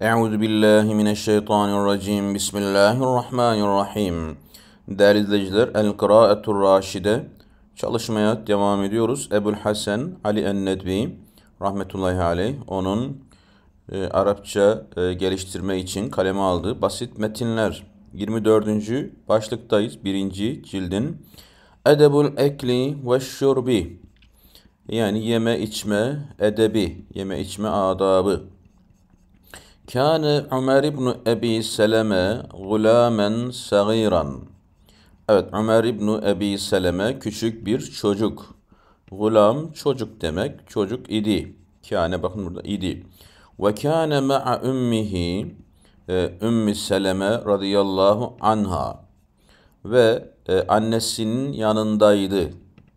Euzu billahi mineşşeytanirracim. Bismillahirrahmanirrahim. Değerli izleyiciler, El Kıraatur Raşide çalışmaya devam ediyoruz. Ebul Hasan Ali en-Nedvi rahmetullahi aleyh onun e, Arapça e, geliştirme için kaleme aldığı basit metinler 24. başlıktayız. 1. cildin Edebul Ekli ve Şurbi yani yeme içme edebi, yeme içme adabı Kâne Ömer İbni Ebi Seleme gulâmen sagîran. Evet Ömer İbni Ebi Seleme küçük bir çocuk. Gulam çocuk demek. Çocuk idi. Kâne bakın burada idi. Ve kâne ma'a ümmihi e, ümmi Seleme radıyallahu anha ve e, annesinin yanındaydı.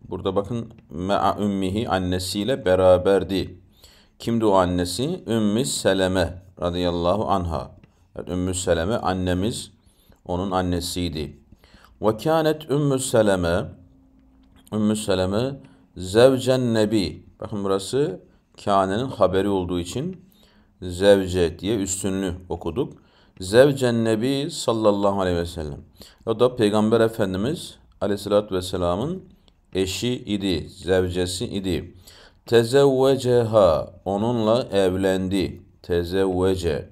Burada bakın ma'a ümmihi annesiyle beraberdi. Kimdi o annesi? Ümmü Seleme radıyallahu anha. Evet, Ümmü Seleme annemiz onun annesiydi. Ve kânet Ümmü Seleme Ümmü Seleme zevcen nebi. Bakın burası kânenin haberi olduğu için zevce diye üstünlü okuduk. Zevcen nebi sallallahu aleyhi ve sellem. O da Peygamber Efendimiz aleyhissalatü vesselamın eşi idi, zevcesi idi. Tezevveceha onunla evlendi. Tezevvece.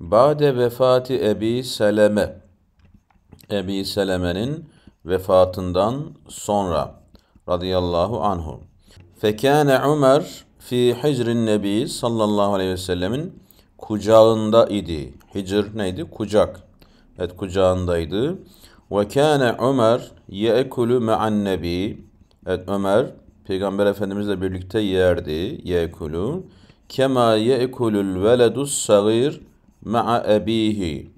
Bade vefati Ebi Seleme. Ebi Seleme'nin vefatından sonra radıyallahu anhu. Fekâne Ömer fi hicrin nebi sallallahu aleyhi ve sellemin kucağında idi. Hicr neydi? Kucak. Evet kucağındaydı. Ve kâne Ömer ye'ekulu me'an nebi. Evet Ömer Peygamber Efendimizle birlikte yerdi. Yekulun. Kema yekulul veledus sagir ma'a ebihi.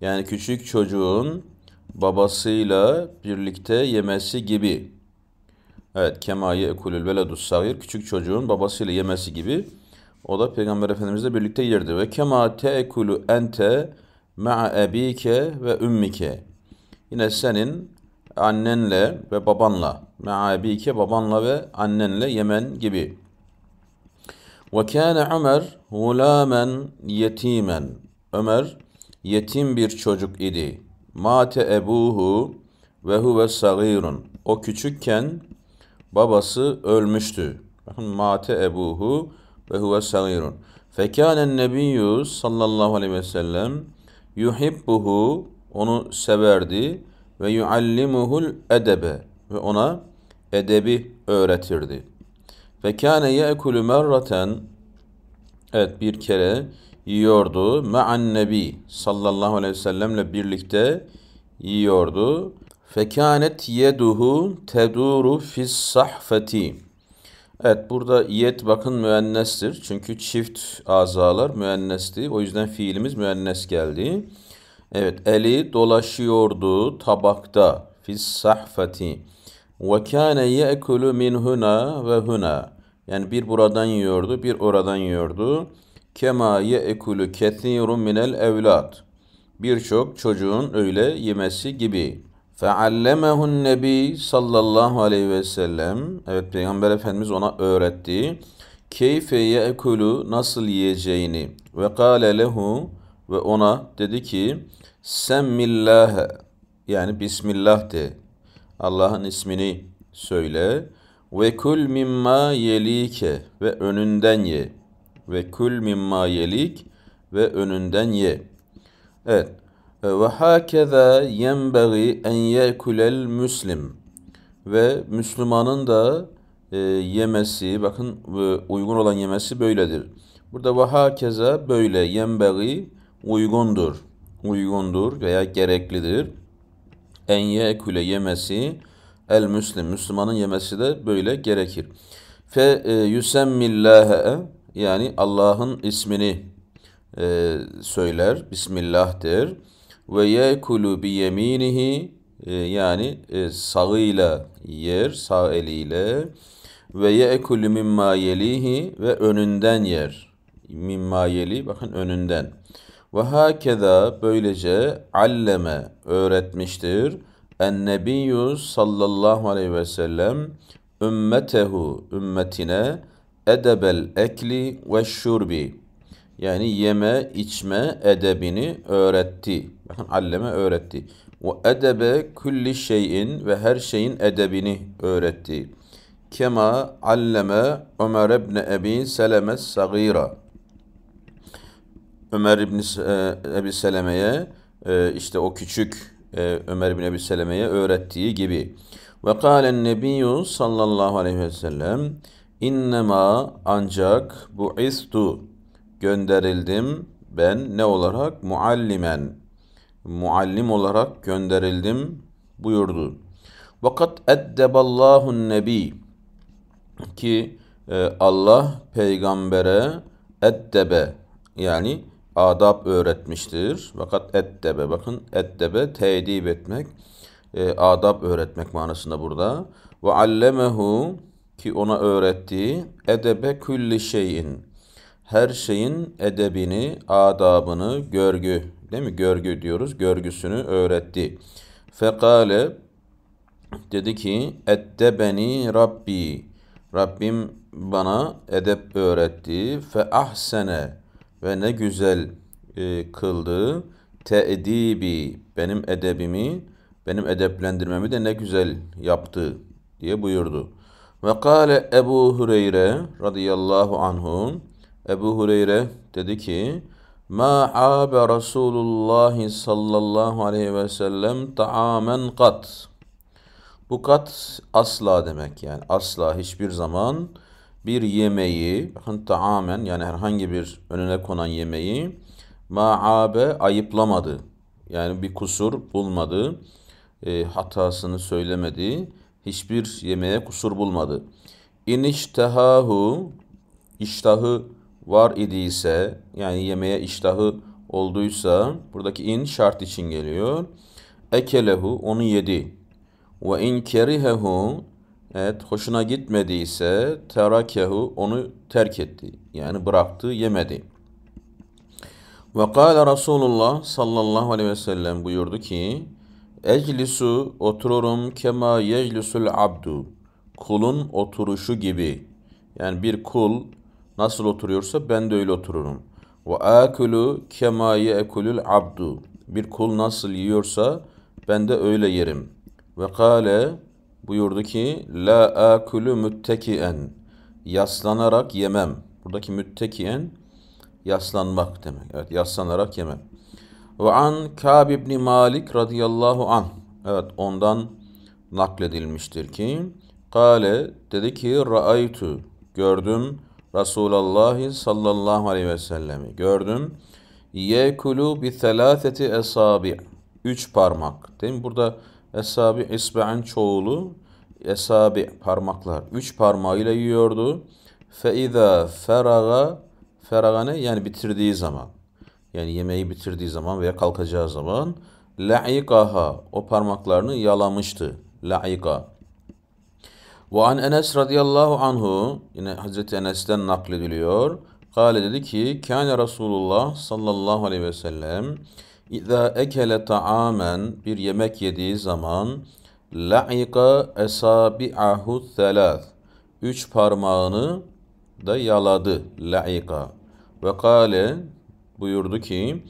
Yani küçük çocuğun babasıyla birlikte yemesi gibi. Evet, kema yekulul veledus sagir. Küçük çocuğun babasıyla yemesi gibi. O da Peygamber Efendimizle birlikte yerdi. Ve kema teekulu ente ma'a ebike ve ümmike. Yine senin annenle ve babanla. Me'abike babanla ve annenle Yemen gibi. Ve kâne Ömer gulâmen yetimen. Ömer yetim bir çocuk idi. Mate ebuhu ve huve sagirun. O küçükken babası ölmüştü. Bakın mate ebuhu ve huve sagirun. Fekânen nebiyyü sallallahu aleyhi ve sellem yuhibbuhu onu severdi ve yuallimuhul edebe ve ona edebi öğretirdi. Ve kâne ye'kulü merraten evet bir kere yiyordu me'an nebi sallallahu aleyhi ve sellemle birlikte yiyordu. Fekanet yeduhu teduru fis sahfeti. Evet burada yet bakın müennestir. Çünkü çift azalar müennesti. O yüzden fiilimiz müennes geldi. Evet eli dolaşıyordu tabakta fis sahfati ve kâne ye'kulu min huna ve huna. Yani bir buradan yiyordu, bir oradan yiyordu. Kema ye'kulu kethirun minel evlad. Birçok çocuğun öyle yemesi gibi. Feallemehun nebi sallallahu aleyhi ve sellem. Evet Peygamber Efendimiz ona öğretti. Keyfe ye'kulu nasıl yiyeceğini. Ve kâle lehu ve ona dedi ki Semmillah yani Bismillah de. Allah'ın ismini söyle. Ve kul mimma yelike ve önünden ye. Ve kul mimma yelik ve önünden ye. Evet. Ve hakeza yenbagi en yekulel müslim. Ve Müslümanın da e, yemesi, bakın e, uygun olan yemesi böyledir. Burada ve hakeza böyle yenbagi uygundur uygundur veya gereklidir. En yeküle yemesi el müslim. Müslümanın yemesi de böyle gerekir. Fe e, yusemmillâhe yani Allah'ın ismini e, söyler. Bismillah der. Ve yekulu bi yeminihi e, yani e, sağıyla yer, sağ eliyle ve ye'kulü mimma yelihi ve önünden yer. Mimma yeli bakın önünden. Ve hakeza böylece alleme öğretmiştir. En nebiyyü sallallahu aleyhi ve sellem ümmetehu ümmetine edebel ekli ve şurbi yani yeme içme edebini öğretti. Bakın alleme öğretti. Ve edebe külli şeyin ve her şeyin edebini öğretti. Kema alleme Ömer ibn Ebi Seleme Sagira. Ömer bin e, Ebi Seleme'ye e, işte o küçük e, Ömer bin Ebi Seleme'ye öğrettiği gibi. Ve kâlen nebiyyü sallallahu aleyhi ve sellem innema ancak bu istu gönderildim ben ne olarak muallimen muallim olarak gönderildim buyurdu. Vakat eddeballahu nebi ki Allah peygambere eddebe yani adab öğretmiştir. Fakat eddebe bakın eddebe tedib etmek, e, adab öğretmek manasında burada. Ve allemehu ki ona öğrettiği edebe külli şeyin her şeyin edebini, adabını, görgü değil mi? Görgü diyoruz. Görgüsünü öğretti. Fekale dedi ki eddebeni Rabbi. Rabbim bana edep öğretti. Fe ahsene ve ne güzel e, kıldı. Te'edibi benim edebimi, benim edeplendirmemi de ne güzel yaptı diye buyurdu. Ve kâle Ebu Hureyre radıyallahu anhu Ebu Hureyre dedi ki Ma abe Resulullah sallallahu aleyhi ve sellem ta'amen kat. Bu kat asla demek yani asla hiçbir zaman bir yemeği, hıntaamen yani herhangi bir önüne konan yemeği ma'abe ayıplamadı. Yani bir kusur bulmadı, e, hatasını söylemedi, hiçbir yemeğe kusur bulmadı. İniştehahu, iştahı var idiyse, yani yemeğe iştahı olduysa, buradaki in şart için geliyor. Ekelehu, onu yedi. Ve in kerihehu, Evet, hoşuna gitmediyse terakehu onu terk etti. Yani bıraktı, yemedi. Ve kâle Resulullah sallallahu aleyhi ve sellem buyurdu ki Eclisu otururum kema yeclisul abdu Kulun oturuşu gibi. Yani bir kul nasıl oturuyorsa ben de öyle otururum. Ve akulu kema yekulul abdu Bir kul nasıl yiyorsa ben de öyle yerim. Ve kâle buyurdu ki La akulu müttekien yaslanarak yemem. Buradaki müttekien yaslanmak demek. Evet yaslanarak yemem. Ve an Kâb ibn Malik radıyallahu an. Evet ondan nakledilmiştir ki Kale dedi ki Ra'aytu gördüm Resulallah sallallahu aleyhi ve sellemi gördüm. Yekulu bi selâseti esabi. Üç parmak. Değil mi? Burada Esabi isbe'in çoğulu esabi parmaklar. Üç parmağıyla yiyordu. Feiza feraga feraga ne? Yani bitirdiği zaman. Yani yemeği bitirdiği zaman veya kalkacağı zaman la'ikaha o parmaklarını yalamıştı. La'ika. Ve an Enes radıyallahu anhu yine Hazreti Enes'ten naklediliyor. Kale dedi ki Kâne Resulullah sallallahu aleyhi ve sellem İza ekele ta'amen bir yemek yediği zaman la'ika esabi'ahu thelâth üç parmağını da yaladı la'ika ve kale buyurdu ki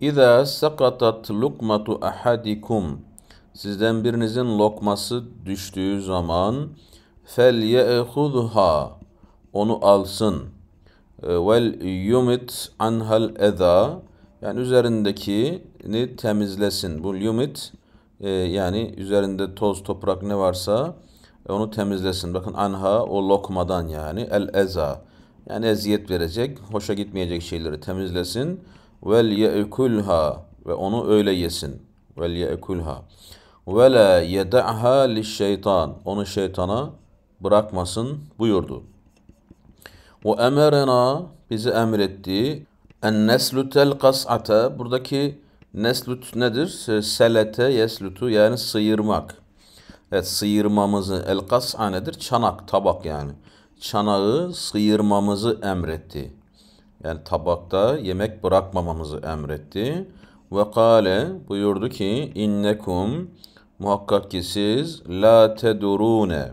İza sakatat lukmatu ahadikum sizden birinizin lokması düştüğü zaman fel ye'hudha onu alsın vel yumit anhal eda yani üzerindekini temizlesin. Bu yumit e, yani üzerinde toz toprak ne varsa e, onu temizlesin. Bakın anha o lokmadan yani el eza yani eziyet verecek, hoşa gitmeyecek şeyleri temizlesin. Vel ye'kulha ve onu öyle yesin. Vel ye'kulha. Ve la yeda'ha li şeytan. Onu şeytana bırakmasın buyurdu. O emerena bizi emretti en neslutel kas'ata buradaki neslut nedir? Selete yeslutu yani sıyırmak. Evet sıyırmamızı el kas'a nedir? Çanak, tabak yani. Çanağı sıyırmamızı emretti. Yani tabakta yemek bırakmamamızı emretti. Ve kale buyurdu ki innekum muhakkak ki siz la tedurune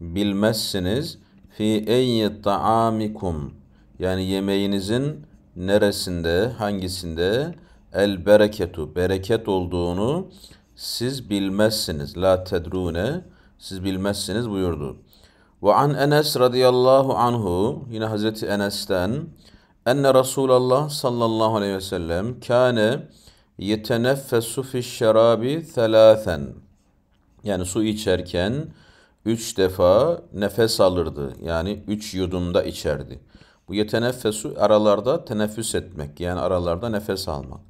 bilmezsiniz fi eyyi taamikum yani yemeğinizin neresinde, hangisinde el bereketu, bereket olduğunu siz bilmezsiniz. La tedrune, siz bilmezsiniz buyurdu. Ve an Enes radıyallahu anhu, yine Hazreti Enes'ten, enne Resulallah sallallahu aleyhi ve sellem kâne yeteneffesu fişşerâbi thelâthen. Yani su içerken üç defa nefes alırdı. Yani üç yudumda içerdi. Bu yetenefesu aralarda teneffüs etmek. Yani aralarda nefes almak.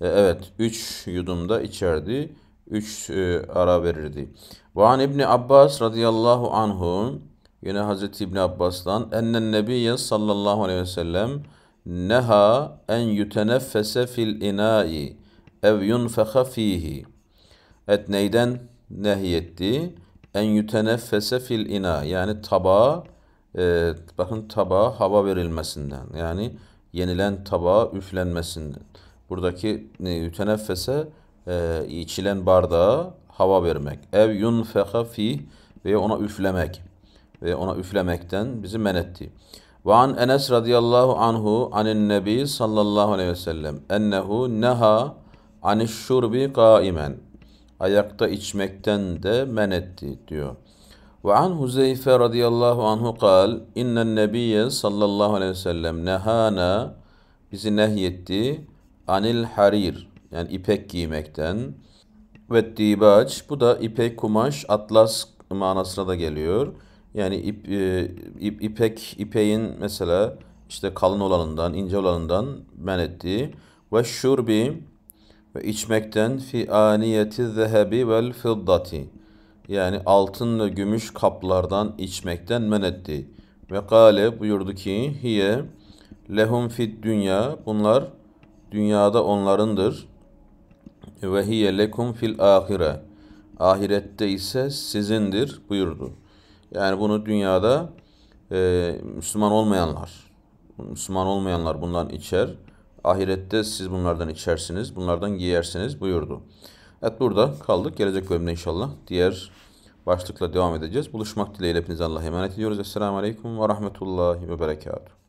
E, evet üç yudumda içerdi. üç e, ara verirdi. Ve an İbni Abbas radıyallahu anhu yine Hazreti İbni Abbas'tan ennen nebiyye sallallahu aleyhi ve sellem neha en yüteneffese fil inai ev yunfeha fihi et neyden nehyetti en yüteneffese fil ina yani tabağa e, bakın tabağa hava verilmesinden yani yenilen tabağa üflenmesinden. Buradaki e, teneffese e, içilen bardağa hava vermek. Ev yunfeha fi ve ona üflemek ve ona üflemekten bizi men etti. Ve an Enes radıyallahu anhu anin nebi sallallahu aleyhi ve sellem ennehu neha aniş kaimen ayakta içmekten de men etti diyor. وعن هزيفة رضي الله عنه قال إن النبي صلى الله عليه وسلم نهانا bizi nehyetti anil harir yani ipek giymekten ve dibaç bu da ipek kumaş atlas manasına da geliyor. Yani ip, e, ip, ipek ipeğin mesela işte kalın olanından ince olanından men ettiği ve şurbi ve içmekten fi aniyeti zehebi vel fiddati yani altın ve gümüş kaplardan içmekten men etti. Ve kale buyurdu ki hiye lehum fit dünya bunlar dünyada onlarındır. Ve hiye lekum fil ahire ahirette ise sizindir buyurdu. Yani bunu dünyada e, Müslüman olmayanlar Müslüman olmayanlar bundan içer. Ahirette siz bunlardan içersiniz, bunlardan giyersiniz buyurdu. Evet burada kaldık. Gelecek bölümde inşallah diğer başlıkla devam edeceğiz. Buluşmak dileğiyle hepinize Allah'a emanet ediyoruz. Esselamu Aleyküm ve Rahmetullahi ve Berekatuhu.